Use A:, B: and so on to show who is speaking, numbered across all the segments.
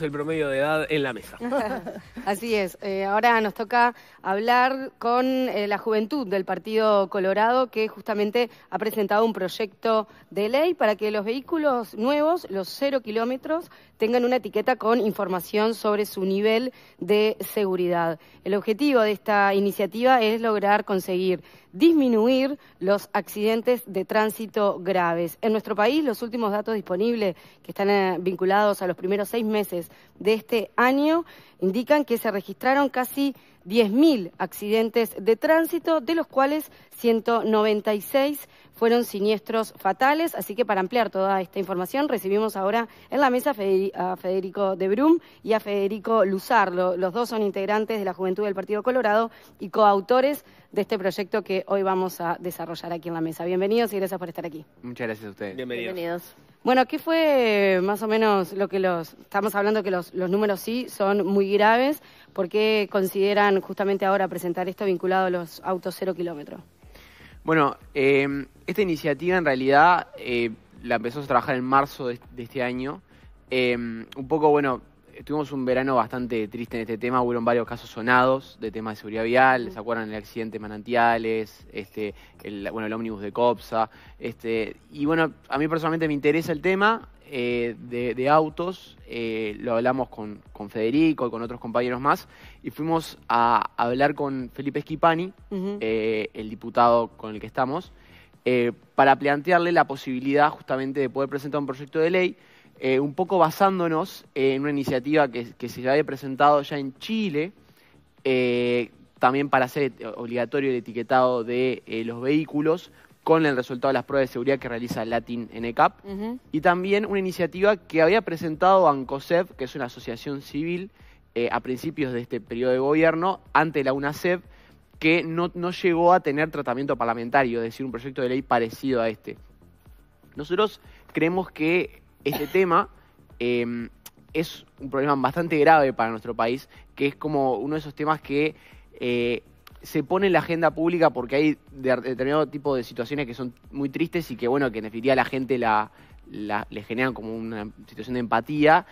A: el promedio de edad en la mesa.
B: Así es. Eh, ahora nos toca hablar con eh, la juventud del Partido Colorado, que justamente ha presentado un proyecto de ley para que los vehículos nuevos, los cero kilómetros, tengan una etiqueta con información sobre su nivel de seguridad. El objetivo de esta iniciativa es lograr conseguir disminuir los accidentes de tránsito graves. En nuestro país, los últimos datos disponibles que están eh, vinculados a los primeros seis meses de este año indican que se registraron casi 10.000 accidentes de tránsito, de los cuales 196 fueron siniestros fatales. Así que para ampliar toda esta información recibimos ahora en la mesa a Federico de Brum y a Federico Luzar. Los dos son integrantes de la Juventud del Partido Colorado y coautores de este proyecto que hoy vamos a desarrollar aquí en la mesa. Bienvenidos y gracias por estar aquí.
C: Muchas gracias a ustedes. Bienvenidos.
B: Bueno, ¿qué fue más o menos lo que los... Estamos hablando que los, los números sí son muy graves. ¿Por qué consideran justamente ahora presentar esto vinculado a los autos cero kilómetros?
D: Bueno, eh, esta iniciativa en realidad eh, la empezamos a trabajar en marzo de, este año. Em, un poco, bueno, tuvimos un verano bastante triste en este tema, hubo varios casos sonados de temas de seguridad vial, ¿se acuerdan el accidente de Manantiales, este, el, bueno, el ómnibus de Copsa? Este, y bueno, a mí personalmente me interesa el tema eh, de, autos, eh, lo hablamos con, con Federico y con otros compañeros más, y fuimos a hablar con Felipe Schipani, eh, el diputado con el que estamos, eh, para plantearle la posibilidad justamente de poder presentar un proyecto de ley, eh, un poco basándonos en una iniciativa que, se había presentado ya en Chile, también para hacer obligatorio el etiquetado de los vehículos con el resultado de las pruebas de seguridad que realiza Latin NCAP, y también una iniciativa que había presentado ANCOSEF, que es una asociación civil eh, a principios de este periodo de gobierno ante la UNACEP que no, llegó a tener tratamiento parlamentario, es decir, un proyecto de ley parecido a este. Nosotros creemos que este tema em, es un problema bastante grave para nuestro país, que es como uno de esos temas que eh, se pone en la agenda pública porque hay determinado tipo de situaciones que son muy tristes y que, bueno, que en definitiva la gente la, le generan como una situación de empatía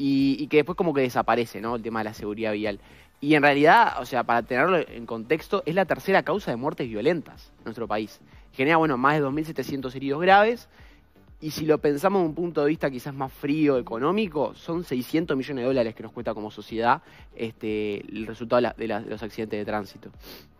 D: y, que después como que desaparece, ¿no? El tema de la seguridad vial. Y en realidad, o sea, para tenerlo en contexto, es la tercera causa de muertes violentas en nuestro país. Genera, bueno, más de 2.700 heridos graves. Y si lo pensamos de un punto de vista quizás más frío, económico, son 600 millones de dólares que nos cuesta como sociedad este, el resultado de, los accidentes de tránsito.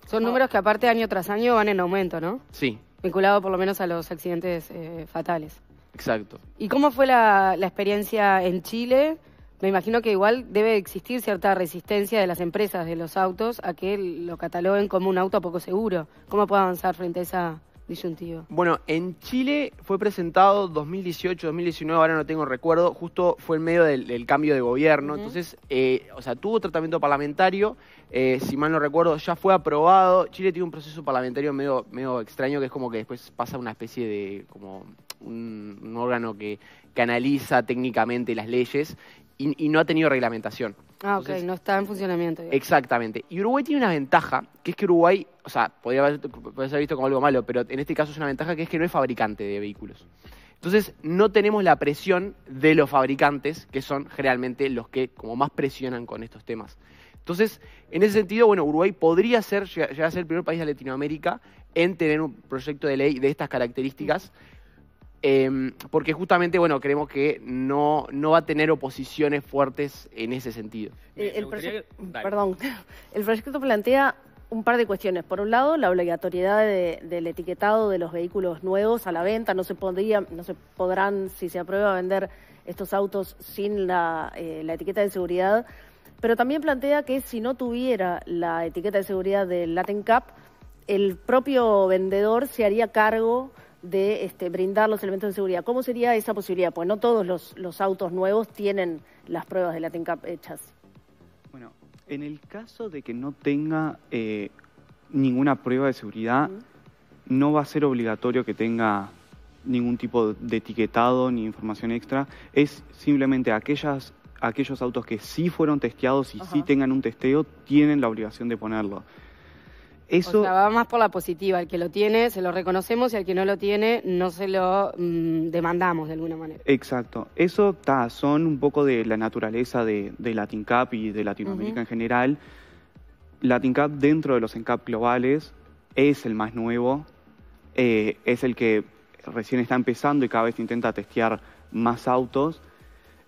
B: Son números que aparte año tras año van en aumento, ¿no? Sí. Vinculado por lo menos a los accidentes eh, fatales. Exacto. ¿Y cómo fue la experiencia en Chile? Me imagino que igual debe existir cierta resistencia de las empresas de los autos a que lo cataloguen como un auto poco seguro. ¿Cómo puede avanzar frente a esa disyuntiva?
D: Bueno, en Chile fue presentado 2018, 2019, ahora no tengo recuerdo, justo fue en medio del, cambio de gobierno. Entonces, eh, o sea, tuvo tratamiento parlamentario, eh, si mal no recuerdo, ya fue aprobado. Chile tiene un proceso parlamentario medio, medio extraño que es como que después pasa una especie de como un, órgano que, que, analiza técnicamente las leyes y, no ha tenido reglamentación.
B: Ah, ok, no está en funcionamiento.
D: Exactamente. Y Uruguay tiene una ventaja, que es que Uruguay, o sea, podría visto como algo malo, pero en este caso es una ventaja que es que no es fabricante de vehículos. Entonces, no tenemos la presión de los fabricantes, que son generalmente los que como más presionan con estos temas. Entonces, en ese sentido, bueno, Uruguay podría ser, llegar a ser el primer país de Latinoamérica en tener un proyecto de ley de estas características. Em, porque justamente, bueno, creemos que no, no va a tener oposiciones fuertes en ese sentido.
C: Eh, el, proyecto, perdón, el proyecto plantea un par de cuestiones. Por un lado, la obligatoriedad del etiquetado de los vehículos nuevos a la venta. No se, podría, no se podrán, si se aprueba, vender estos autos sin la, eh, la etiqueta de seguridad. Pero también plantea que si no tuviera la etiqueta de seguridad del Latin Cup, el propio vendedor se haría cargo de este, brindar los elementos de seguridad. ¿Cómo sería esa posibilidad? Pues no todos los, autos nuevos tienen las pruebas de la TENCAP hechas.
E: Bueno, en el caso de que no tenga eh, ninguna prueba de seguridad, no va a ser obligatorio que tenga ningún tipo de etiquetado ni información extra. Es simplemente aquellas aquellos autos que sí fueron testeados y sí tengan un testeo, tienen la obligación de ponerlo.
B: Eso... va más por la positiva. El que lo tiene, se lo reconocemos y al que no lo tiene, no se lo mm, demandamos de alguna manera.
E: Exacto. Eso está, son un poco de la naturaleza de, de Latin y de Latinoamérica en general. Latin dentro de los ENCAP globales es el más nuevo, eh, es el que recién está empezando y cada vez intenta testear más autos.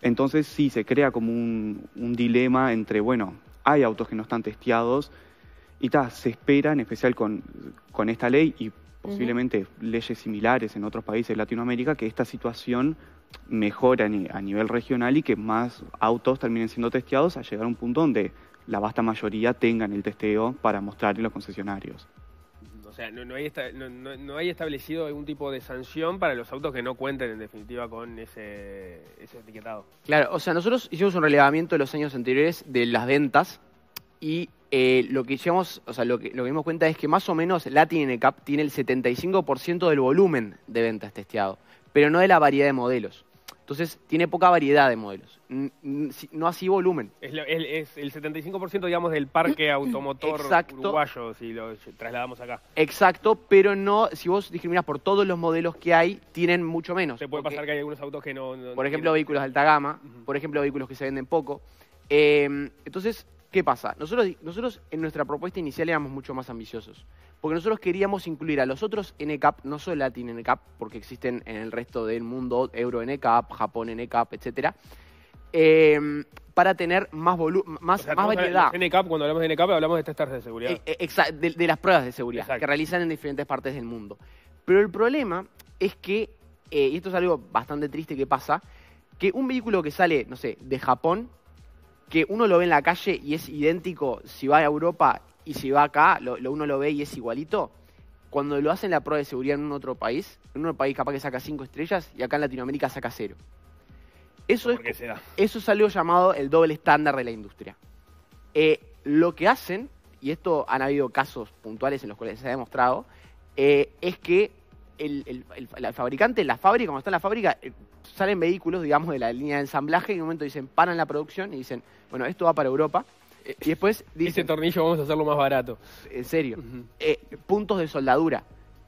E: Entonces sí, se crea como un dilema entre, bueno, hay autos que no están testeados, y se espera, en especial con, esta ley y
A: posiblemente
E: leyes similares en otros países de Latinoamérica, que esta situación mejore a nivel regional y que más autos terminen siendo testeados a llegar a un punto donde la vasta mayoría tengan el testeo para mostrar en los concesionarios.
A: O sea, no, hay hay establecido algún tipo de sanción para los autos que no cuenten en definitiva con ese, ese etiquetado.
D: Claro, o sea, nosotros hicimos un relevamiento de los años anteriores de las ventas y eh, lo que hicimos, o sea, lo que, lo que dimos cuenta es que más o menos Latin en tiene el 75% del volumen de ventas testeado, pero no de la variedad de modelos. Entonces, tiene poca variedad de modelos, no así volumen.
A: Es, el 75%, digamos, del parque automotor uruguayo, si lo trasladamos acá.
D: Exacto, pero no, si vos discriminas por todos los modelos que hay, tienen mucho menos. Se puede pasar
A: que hay algunos autos que no... por ejemplo, vehículos
D: de alta gama, por ejemplo, vehículos que se venden poco. Eh, entonces, ¿Qué pasa? Nosotros, nosotros en nuestra propuesta inicial éramos mucho más ambiciosos, porque nosotros queríamos incluir a los otros NCAP, no solo Latin NCAP, porque existen en el resto del mundo Euro NCAP, Japón NCAP, etc., em, para tener más, más, variedad.
A: cuando hablamos de NCAP, hablamos de testers de seguridad. Eh, eh,
D: de, las pruebas de seguridad que realizan en diferentes partes del mundo. Pero el problema es que, eh, y esto es algo bastante triste que pasa, que un vehículo que sale, no sé, de Japón que uno lo ve en la calle y es idéntico si va a Europa y si va acá, lo, uno lo ve y es igualito. Cuando lo hacen la prueba de seguridad en un otro país, en un país capaz que saca cinco estrellas y acá en Latinoamérica saca cero. Eso es, eso algo llamado el doble estándar de la industria. Eh, lo que hacen, y esto han habido casos puntuales en los cuales se ha demostrado, eh, es que el, el, fabricante, la fábrica, cuando está en la fábrica, eh, salen vehículos, digamos, de la línea de ensamblaje y en un momento dicen, paran la producción y dicen, bueno, esto va para Europa. Eh, y después dicen... Ese tornillo vamos a hacerlo más barato. En serio. Eh, puntos de soldadura.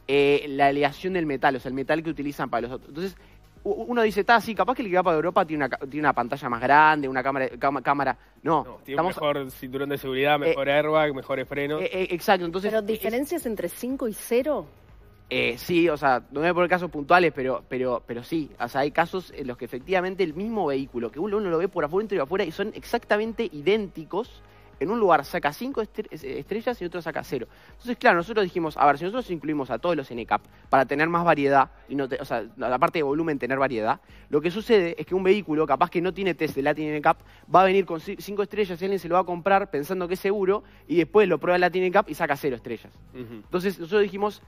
D: Eh, la aleación del metal, o sea, el metal que utilizan para los otros. Entonces, uno dice, está sí, capaz que el que va para Europa tiene una, tiene una pantalla más grande, una cámara. cámara. No, tiene un
A: mejor cinturón de seguridad, mejor airbag, mejores frenos.
C: exacto, entonces. ¿Pero diferencias entre 5 y 0?
D: Eh, sí, o sea, no voy a poner casos puntuales, pero, pero, pero sí. O sea, hay casos en los que efectivamente el mismo vehículo, que uno, lo ve por afuera y afuera, y son exactamente idénticos. En un lugar saca 5 estrellas y otro saca cero. Entonces, claro, nosotros dijimos, a ver, si nosotros incluimos a todos los NCAP para tener más variedad, y no o sea, la parte de volumen tener variedad, lo que sucede es que un vehículo capaz que no tiene test de Latin NCAP va a venir con cinco estrellas y alguien se lo va a comprar pensando que es seguro y después lo prueba Latin NCAP y saca cero estrellas. Entonces, nosotros dijimos,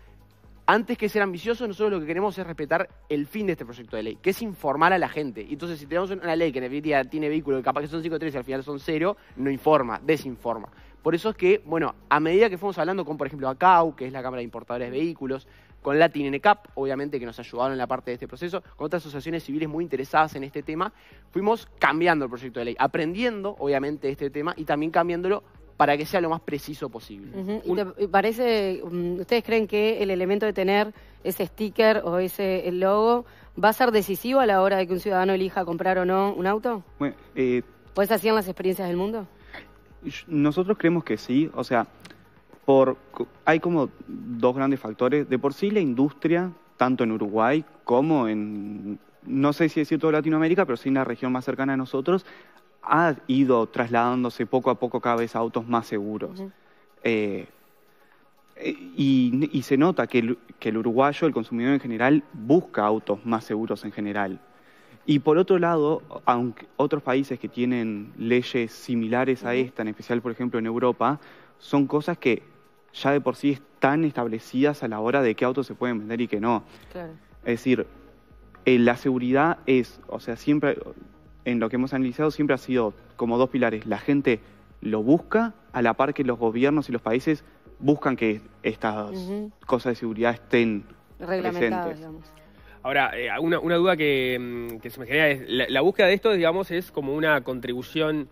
D: antes que ser ambiciosos, nosotros lo que queremos es respetar el fin de este proyecto de ley, que es informar a la gente. Entonces, si tenemos una ley que en definitiva tiene vehículos que capaz que son 5.3 y al final son 0, no informa, desinforma. Por eso es que, bueno, a medida que fuimos hablando con, por ejemplo, ACAU, que es la Cámara de Importadores de Vehículos, con Latin NCAP, obviamente, que nos ayudaron en la parte de este proceso, con otras asociaciones civiles muy interesadas en este tema, fuimos cambiando el proyecto de ley, aprendiendo, obviamente, este tema y también cambiándolo para que sea lo más preciso posible.
B: parece, mm, ustedes creen que el elemento de tener ese sticker o ese logo va a ser decisivo a la hora de que un ciudadano elija comprar o no un auto?
E: Bueno, eh...
B: ¿Pues así en las experiencias del mundo?
E: Nosotros creemos que sí, o sea, hay como dos grandes factores. De por sí la industria, tanto en Uruguay como en, no sé si decir toda Latinoamérica, pero sí en la región más cercana a nosotros, ha ido trasladándose poco a poco cada vez a autos más seguros. Eh, y, se nota que el, uruguayo, el consumidor en general, busca autos más seguros en general. Y por otro lado, aunque otros países que tienen leyes similares a esta, en especial por ejemplo en Europa, son cosas que ya de por sí están establecidas a la hora de qué autos se pueden vender y qué no. Es decir, eh, la seguridad es, o sea, siempre en lo que hemos analizado siempre ha sido como dos pilares. La gente lo busca a la par que los gobiernos y los países buscan que estas cosas de seguridad estén
A: reglamentadas. Ahora, eh, una, duda mm, que, se me genera es, la, búsqueda de esto, digamos, es como una contribución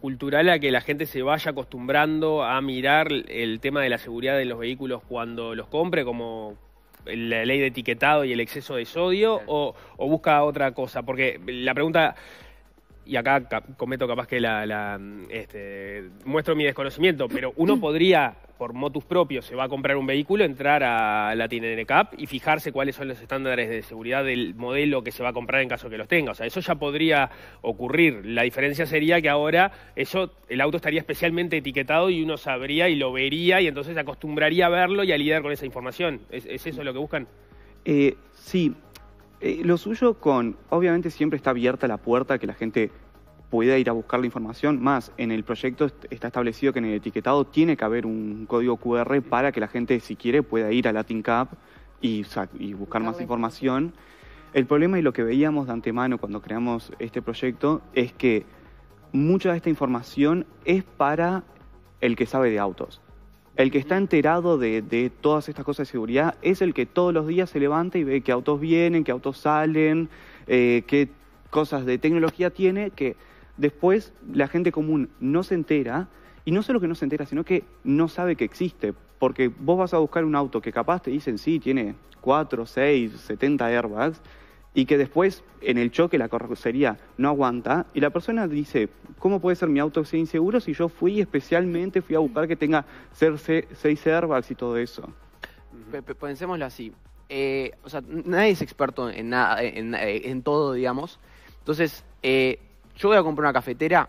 A: cultural a que la gente se vaya acostumbrando a mirar el tema de la seguridad de los vehículos cuando los compre, como la ley de etiquetado y el exceso de sodio, o busca otra cosa? Porque la pregunta y acá cometo capaz que la, este, muestro mi desconocimiento, pero uno podría, por motus propio, se va a comprar un vehículo, entrar a la cap y fijarse cuáles son los estándares de seguridad del modelo que se va a comprar en caso que los tenga. O sea, eso ya podría ocurrir. La diferencia sería que ahora eso, el auto estaría especialmente etiquetado y uno sabría y lo vería y entonces acostumbraría a verlo y a lidiar con esa información. ¿Es, eso lo que buscan?
E: Eh, sí, eh, lo suyo con, obviamente siempre está abierta la puerta que la gente pueda ir a buscar la información, más en el proyecto está establecido que en el etiquetado tiene que haber un código QR para que la gente si quiere pueda ir a Latin Cup y buscar más información. El problema y lo que veíamos de antemano cuando creamos este proyecto es que mucha de esta información es para el que sabe de autos. El que está enterado de, todas estas cosas de seguridad es el que todos los días se levanta y ve que autos vienen, que autos salen, eh, qué cosas de tecnología tiene, que después la gente común no se entera, y no solo que no se entera, sino que no sabe que existe, porque vos vas a buscar un auto que capaz te dicen, sí, tiene 4, 6, 70 airbags, y que después en el choque la carrocería no aguanta y la persona dice, ¿cómo puede ser mi auto sea inseguro si yo fui especialmente, fui a buscar que tenga seis airbags y todo eso?
D: Pensémoslo así. Eh, o sea, nadie es experto en, nada, en, eh, todo, digamos. Entonces, eh, yo voy a comprar una cafetera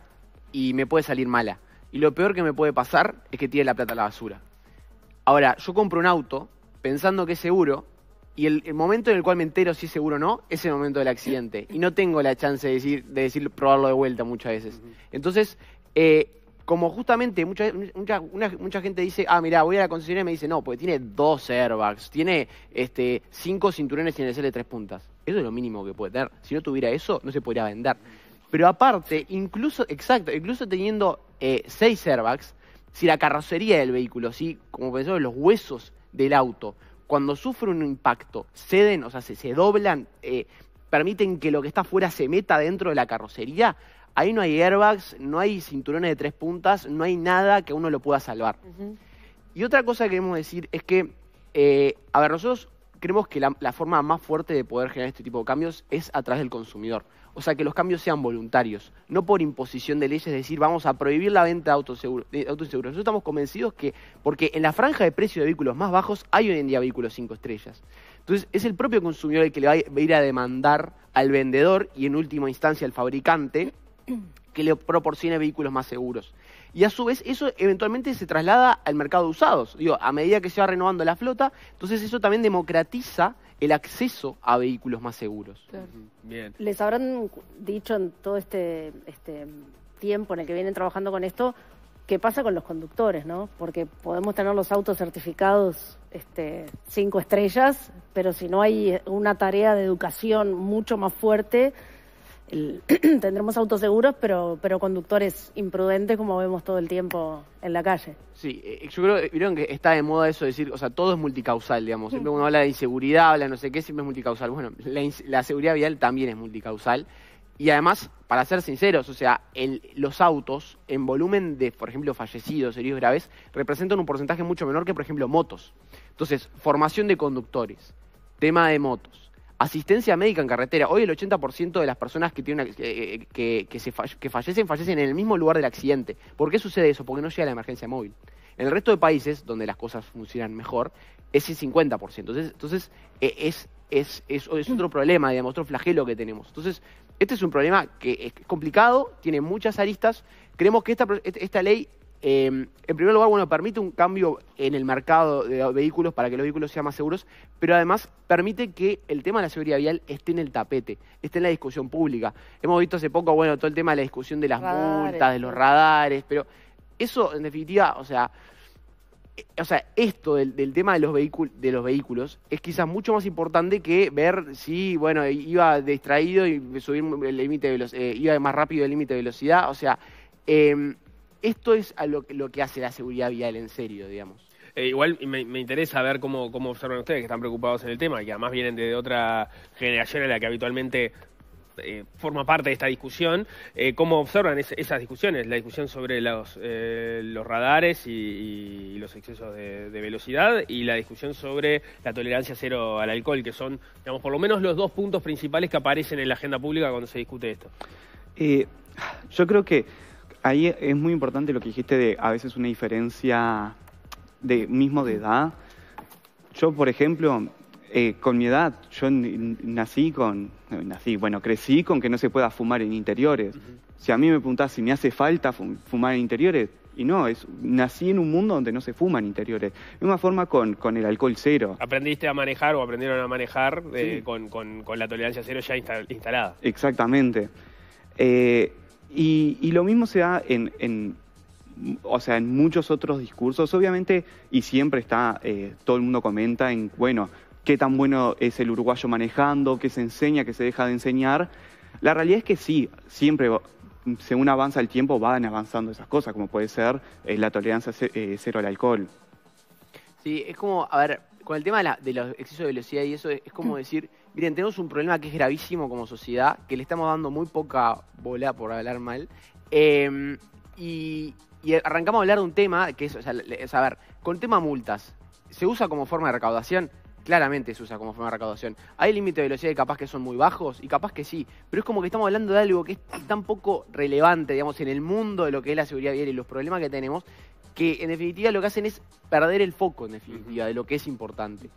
D: y me puede salir mala. Y lo peor que me puede pasar es que tire la plata a la basura. Ahora, yo compro un auto pensando que es seguro y el, momento en el cual me entero si es seguro o no es el momento del accidente. Y no tengo la chance de decir, de decir probarlo de vuelta muchas veces. Entonces, eh, como justamente mucha, mucha, gente dice, ah, mirá, voy a la concesionaria y me dice, no, porque tiene dos airbags, tiene este, cinco cinturones en el de tres puntas. Eso es lo mínimo que puede tener. Si no tuviera eso, no se podría vender. Pero aparte, incluso, exacto, incluso teniendo eh, seis airbags, si la carrocería del vehículo, si, como pensamos, los huesos del auto cuando sufre un impacto, ceden, o sea, se, doblan, eh, permiten que lo que está afuera se meta dentro de la carrocería, ahí no hay airbags, no hay cinturones de tres puntas, no hay nada que uno lo pueda salvar. Y otra cosa que queremos decir es que, eh, a ver, nosotros creemos que la, forma más fuerte de poder generar este tipo de cambios es a través del consumidor. O sea, que los cambios sean voluntarios, no por imposición de leyes, es decir, vamos a prohibir la venta de autos, seguros. Nosotros estamos convencidos que, porque en la franja de precio de vehículos más bajos hay hoy en día vehículos cinco estrellas. Entonces, es el propio consumidor el que le va a ir a demandar al vendedor y en última instancia al fabricante que le proporcione vehículos más seguros y a su vez eso eventualmente se traslada al mercado de usados. Digo, a medida que se va renovando la flota, entonces eso también democratiza el acceso a vehículos más seguros.
C: Les habrán dicho en todo este, este tiempo en el que vienen trabajando con esto, qué pasa con los conductores, ¿no? Porque podemos tener los autos certificados este, cinco estrellas, pero si no hay una tarea de educación mucho más fuerte, tendremos autos seguros, pero, pero conductores imprudentes como vemos todo el tiempo en la calle.
D: Sí, eh, eh, yo creo, eh, vieron que está de moda eso de decir, o sea, todo es multicausal, digamos. Siempre mm. uno habla de inseguridad, habla no sé qué, siempre es multicausal. Bueno, la, seguridad vial también es multicausal. Y además, para ser sinceros, o sea, los autos en volumen de, por ejemplo, fallecidos, heridos graves, representan un porcentaje mucho menor que, por ejemplo, motos. Entonces, formación de conductores, tema de motos, Asistencia médica en carretera. Hoy el 80% de las personas que, tienen eh, que, fallecen fallecen en el mismo lugar del accidente. ¿Por qué sucede eso? Porque no llega la emergencia móvil. En el resto de países, donde las cosas funcionan mejor, es el 50%. Entonces, entonces e, es, es, es, es, otro problema, digamos, otro flagelo que tenemos. Entonces, este es un problema que es complicado, tiene muchas aristas. Creemos que esta, esta ley Em, en primer lugar, bueno, permite un cambio en el mercado de vehículos para que los vehículos sean más seguros, pero además permite que el tema de la seguridad vial esté en el tapete, esté en la discusión pública. Hemos visto hace poco, bueno, todo el tema de la discusión de las multas, de los radares, pero eso, en definitiva, o sea, e, o sea, esto del, tema de los, de los vehículos es quizás mucho más importante que ver si, bueno, iba distraído y subir el límite de velocidad, eh, iba más rápido el límite de velocidad. O sea, eh, esto es a lo, que hace la seguridad vial en serio, digamos.
A: Eh, igual me, interesa ver cómo, observan ustedes que están preocupados en el tema, que además vienen de otra generación en la que habitualmente eh, forma parte de esta discusión, eh, cómo observan esas discusiones, la discusión sobre los, radares y, los excesos de, velocidad y la discusión sobre la tolerancia cero al alcohol, que son, digamos, por lo menos los dos puntos principales que aparecen en la agenda pública cuando se discute esto.
E: yo creo que ahí es muy importante lo que dijiste de a veces una diferencia de mismo de edad. Yo, por ejemplo, eh, con mi edad, yo nací con, nací, bueno, crecí con que no se pueda fumar en interiores. Si a mí me preguntás si me hace falta fumar en interiores, y no, es, nací en un mundo donde no se fuma en interiores. De una forma con, con el alcohol cero.
A: Aprendiste a manejar o aprendieron a manejar eh, con, la tolerancia cero ya instalada.
E: Exactamente. Eh, y, lo mismo se da en, en, o sea, en muchos otros discursos. Obviamente, y siempre está, eh, todo el mundo comenta en, bueno, qué tan bueno es el uruguayo manejando, qué se enseña, qué se deja de enseñar. La realidad es que sí, siempre según avanza el tiempo van avanzando esas cosas, como puede ser eh, la tolerancia eh, cero al alcohol.
D: Sí, es como, a ver, con el tema de, de los excesos de velocidad y eso es, como mm. decir, miren, tenemos un problema que es gravísimo como sociedad, que le estamos dando muy poca bola por hablar mal, em, y, arrancamos a hablar de un tema que es, o sea, a ver, con tema multas, ¿se usa como forma de recaudación? Claramente se usa como forma de recaudación. Hay límites de velocidad y capaz que son muy bajos y capaz que sí, pero es como que estamos hablando de algo que es tan poco relevante, digamos, en el mundo de lo que es la seguridad vial y los problemas que tenemos, que en definitiva lo que hacen es perder el foco, en
E: definitiva, de lo que es importante.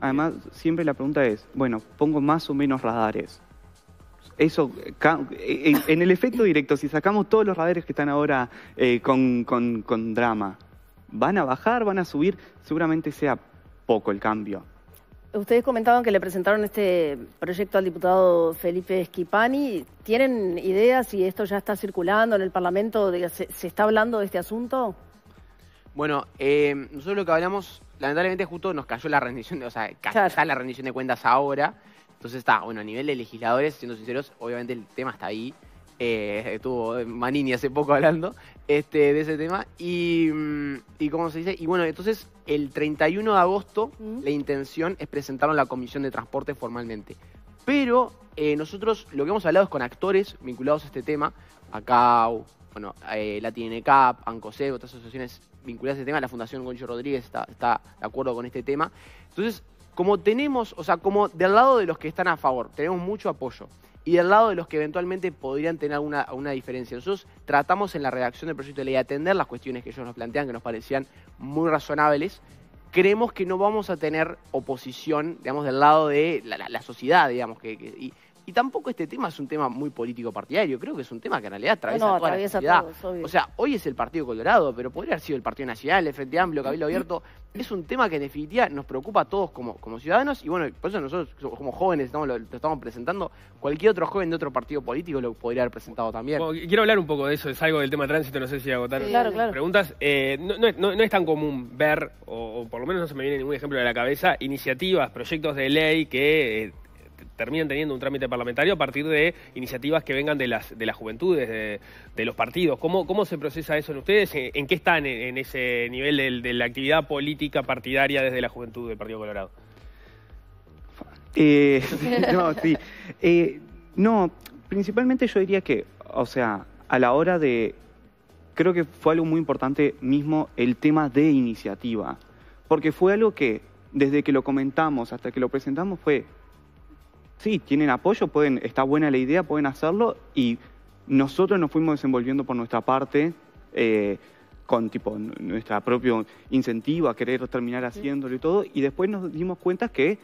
E: Además, siempre la pregunta es, bueno, pongo más o menos radares. Eso, eh, en el efecto directo, si sacamos todos los radares que están ahora eh, con, con, con drama, ¿van a bajar, van a subir? Seguramente sea poco el cambio.
C: Ustedes comentaban que le presentaron este proyecto al diputado Felipe Schipani. ¿Tienen ideas si esto ya está circulando en el Parlamento? De, ¿Se está hablando de este asunto?
D: Bueno, eh, nosotros lo que hablamos, lamentablemente justo nos cayó la rendición, de, o sea, la rendición de cuentas ahora. Entonces está, bueno, a nivel de legisladores, siendo sinceros, obviamente el tema está ahí. Eh, estuvo Manini hace poco hablando este, de ese tema. Y, mm, y cómo se dice, y bueno, entonces el 31 de agosto la intención es presentarlo a la Comisión de Transporte formalmente. Pero eh, nosotros lo que hemos hablado es con actores vinculados a este tema, Acá, bueno, eh, Latin Cap, otras asociaciones vinculada a ese tema, la Fundación Goncho Rodríguez está, está de acuerdo con este tema. Entonces, como tenemos, o sea, como del lado de los que están a favor, tenemos mucho apoyo y del lado de los que eventualmente podrían tener alguna una diferencia. Nosotros tratamos en la redacción del proyecto de ley de atender las cuestiones que ellos nos plantean, que nos parecían muy razonables. Creemos que no vamos a tener oposición, digamos, del lado de la, sociedad, digamos, que, que y y tampoco este tema es un tema muy político partidario, creo que es un tema que en realidad atraviesa no, toda la sociedad. o sea, hoy es el Partido Colorado, pero podría haber sido el Partido Nacional, el Frente Amplio, Cabildo Abierto. Es un tema que en definitiva nos preocupa a todos como, como ciudadanos y bueno, por eso nosotros como jóvenes estamos, lo, estamos presentando. Cualquier otro joven de otro partido político lo podría haber presentado también.
A: quiero hablar un poco de eso, es algo del tema tránsito, no sé si agotaron sí, preguntas. Eh, no, es tan común ver, o, por lo menos no se me viene ningún ejemplo de la cabeza, iniciativas, proyectos de ley que... Eh, terminan teniendo un trámite parlamentario a partir de iniciativas que vengan de las, de las juventudes, de, los partidos. ¿Cómo, ¿Cómo se procesa eso en ustedes? ¿En, qué están en, ese nivel de, la actividad política partidaria desde la juventud del Partido Colorado?
E: Eh, eh, no, principalmente yo diría que, o sea, a la hora de... Creo que fue algo muy importante mismo el tema de iniciativa, porque fue algo que desde que lo comentamos hasta que lo presentamos fue, sí, tienen apoyo, pueden, está buena la idea, pueden hacerlo y nosotros nos fuimos desenvolviendo por nuestra parte. Eh, con tipo nuestra propio incentivo a querer terminar haciéndolo y todo, y después nos dimos cuenta que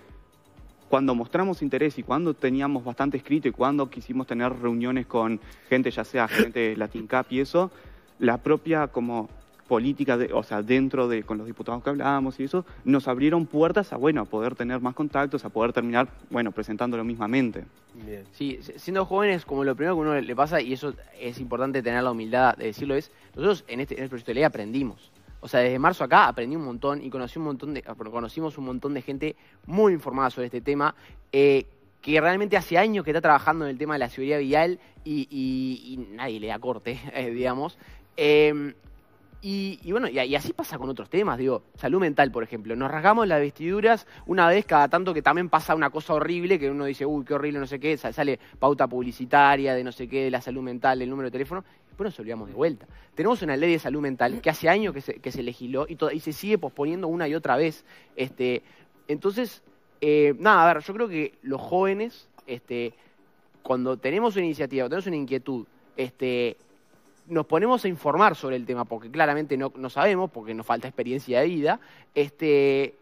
E: cuando mostramos interés y cuando teníamos bastante escrito y cuando quisimos tener reuniones con gente, ya sea gente de Latin y eso, la propia como política, o sea, dentro de, con los diputados que hablábamos y eso, nos abrieron puertas a, bueno, a poder tener más contactos, a poder terminar, bueno, presentándolo mismamente.
D: Bien. Sí, siendo jóvenes, como lo primero que uno le pasa, y eso es importante tener la humildad de decirlo, es, nosotros en este, proyecto de ley aprendimos. O sea, desde marzo acá aprendí un montón y conocí un montón de, ah, conocimos un montón de gente muy informada sobre este tema, eh, que realmente hace años que está trabajando en el tema de la seguridad vial y, nadie le da corte, eh, digamos. Em, y, bueno, y, así pasa con otros temas, digo, salud mental, por ejemplo. Nos rasgamos las vestiduras una vez cada tanto que también pasa una cosa horrible, que uno dice, uy, qué horrible, no sé qué, sale pauta publicitaria de no sé qué, de la salud mental, el número de teléfono, y después nos olvidamos de vuelta. Tenemos una ley de salud mental que hace años que se, que se legisló y, y, se sigue posponiendo una y otra vez. Este, entonces, eh, nada, a ver, yo creo que los jóvenes, este, cuando tenemos una iniciativa, tenemos una inquietud, este, nos ponemos a informar sobre el tema, porque claramente no, sabemos, porque nos falta experiencia de vida, este,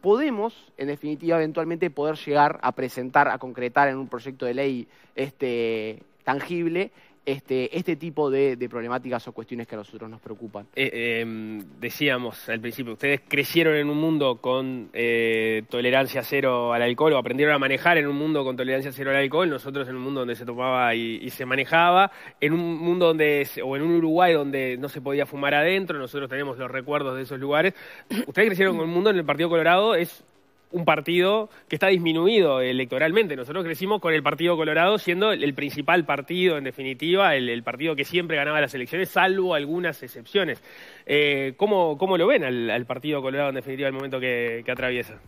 D: podemos, en definitiva, eventualmente poder llegar a presentar, a concretar en un proyecto de ley este, tangible este, este tipo de, problemáticas o cuestiones que a nosotros nos preocupan.
A: Eh, em, decíamos al principio, ustedes crecieron en un mundo con eh, tolerancia cero al alcohol o aprendieron a manejar en un mundo con tolerancia cero al alcohol, nosotros en un mundo donde se tomaba y, se manejaba, en un mundo donde, o en un Uruguay donde no se podía fumar adentro, nosotros tenemos los recuerdos de esos lugares. Ustedes crecieron en un mundo en el Partido Colorado, es un partido que está disminuido electoralmente. Nosotros crecimos con el Partido Colorado siendo el, principal partido, en definitiva, el, partido que siempre ganaba las elecciones, salvo algunas excepciones. Eh, ¿cómo, lo ven al, Partido Colorado, en definitiva, el momento que, atraviesa?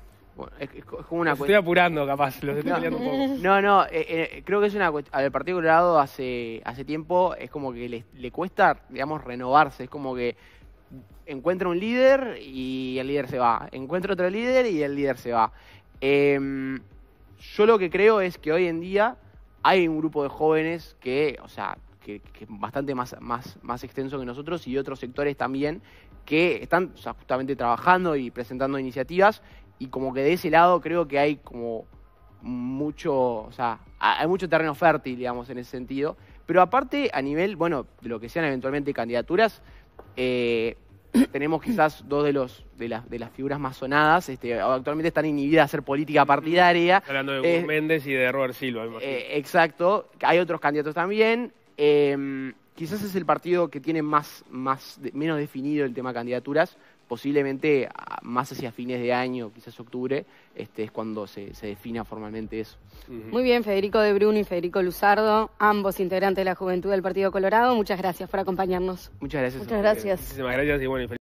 A: una estoy apurando, capaz, no, No,
D: eh, eh, creo que es una cuestión. Al Partido Colorado hace, tiempo es como que le cuesta, digamos, renovarse. Es como que encuentra un líder y el líder se va. Encuentra otro líder y el líder se va. Em, yo lo que creo es que hoy en día hay un grupo de jóvenes que, o sea, que, bastante más, más, más extenso que nosotros y otros sectores también que están justamente trabajando y presentando iniciativas y como que de ese lado creo que hay como mucho, o sea, hay mucho terreno fértil, digamos, en ese sentido. Pero aparte, a nivel, bueno, de lo que sean eventualmente candidaturas, eh, tenemos quizás dos de los de, de las figuras más sonadas, este, actualmente están inhibidas a hacer política partidaria.
A: Hablando de eh, Méndez y de Robert Silva. Eh,
D: exacto, hay otros candidatos también. Eh, quizás es el partido que tiene más, más menos definido el tema de candidaturas posiblemente más hacia fines de año, quizás octubre, este, es cuando se, se defina formalmente eso. Muy
B: bien, Federico de Bruno y Federico Luzardo, ambos integrantes de la Juventud del Partido Colorado, muchas gracias por acompañarnos.
A: Muchas gracias. Muchas gracias. gracias y bueno,